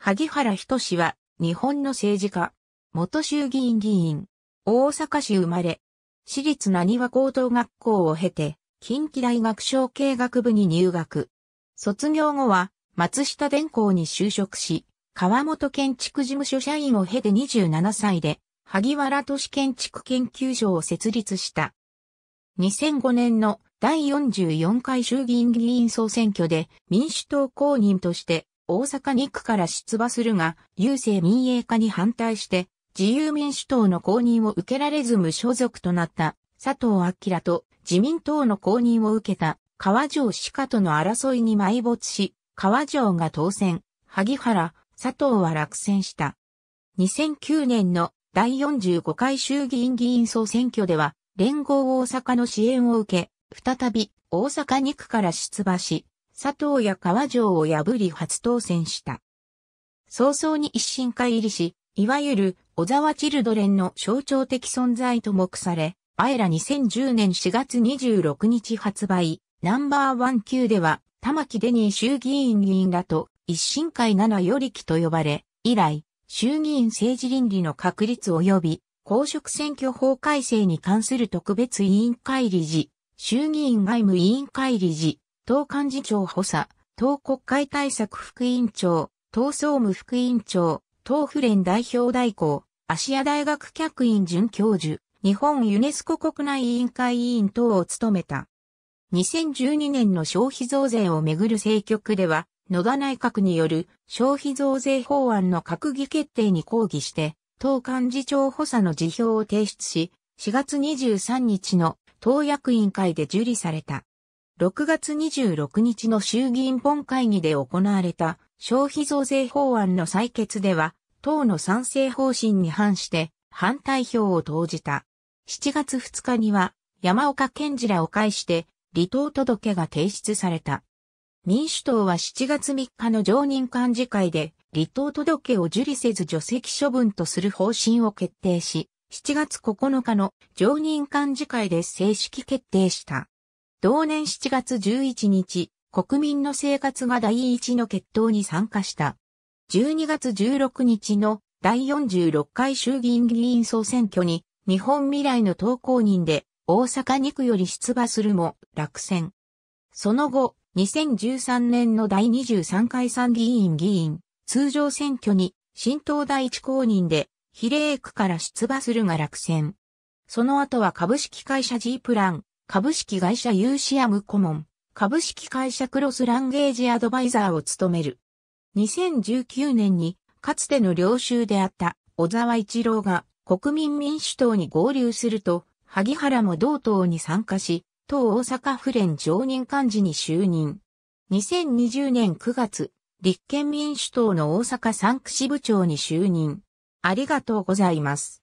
萩原仁は、日本の政治家、元衆議院議員、大阪市生まれ、私立何和高等学校を経て、近畿大学省経学部に入学。卒業後は、松下電工に就職し、川本建築事務所社員を経て27歳で、萩原都市建築研究所を設立した。2005年の第44回衆議院議員総選挙で民主党公認として大阪2区から出馬するが、郵政民営化に反対して、自由民主党の公認を受けられず無所属となった佐藤明と自民党の公認を受けた川城鹿との争いに埋没し、川城が当選、萩原、佐藤は落選した。2009年の第45回衆議院議員総選挙では、連合大阪の支援を受け、再び大阪2区から出馬し、佐藤や川城を破り初当選した。早々に一進会入りし、いわゆる小沢チルドレンの象徴的存在と目され、あえら2010年4月26日発売、ナンバーワン級では、玉木デニー衆議院議員らと一進会7より期と呼ばれ、以来、衆議院政治倫理の確立及び、公職選挙法改正に関する特別委員会理事、衆議院外務委員会理事、党幹事長補佐、党国会対策副委員長、党総務副委員長、党府連代表代行、芦屋大学客員准教授、日本ユネスコ国内委員会委員等を務めた。2012年の消費増税をめぐる政局では、野田内閣による消費増税法案の閣議決定に抗議して、党幹事長補佐の辞表を提出し、4月23日の党役員会で受理された。6月26日の衆議院本会議で行われた消費増税法案の採決では、党の賛成方針に反して反対票を投じた。7月2日には山岡健二らを介して離党届が提出された。民主党は7月3日の常任幹事会で離党届を受理せず除籍処分とする方針を決定し、7月9日の常任幹事会で正式決定した。同年7月11日、国民の生活が第一の決闘に参加した。12月16日の第46回衆議院議員総選挙に日本未来の投稿人で大阪2区より出馬するも落選。その後、2013年の第23回参議院議員通常選挙に新党第一公認で比例区から出馬するが落選。その後は株式会社 G プラン株式会社ユーシアム顧問、株式会社クロスランゲージアドバイザーを務める。2019年に、かつての領収であった小沢一郎が国民民主党に合流すると、萩原も同党に参加し、党大阪府連常任幹事に就任。2020年9月、立憲民主党の大阪3区支部長に就任。ありがとうございます。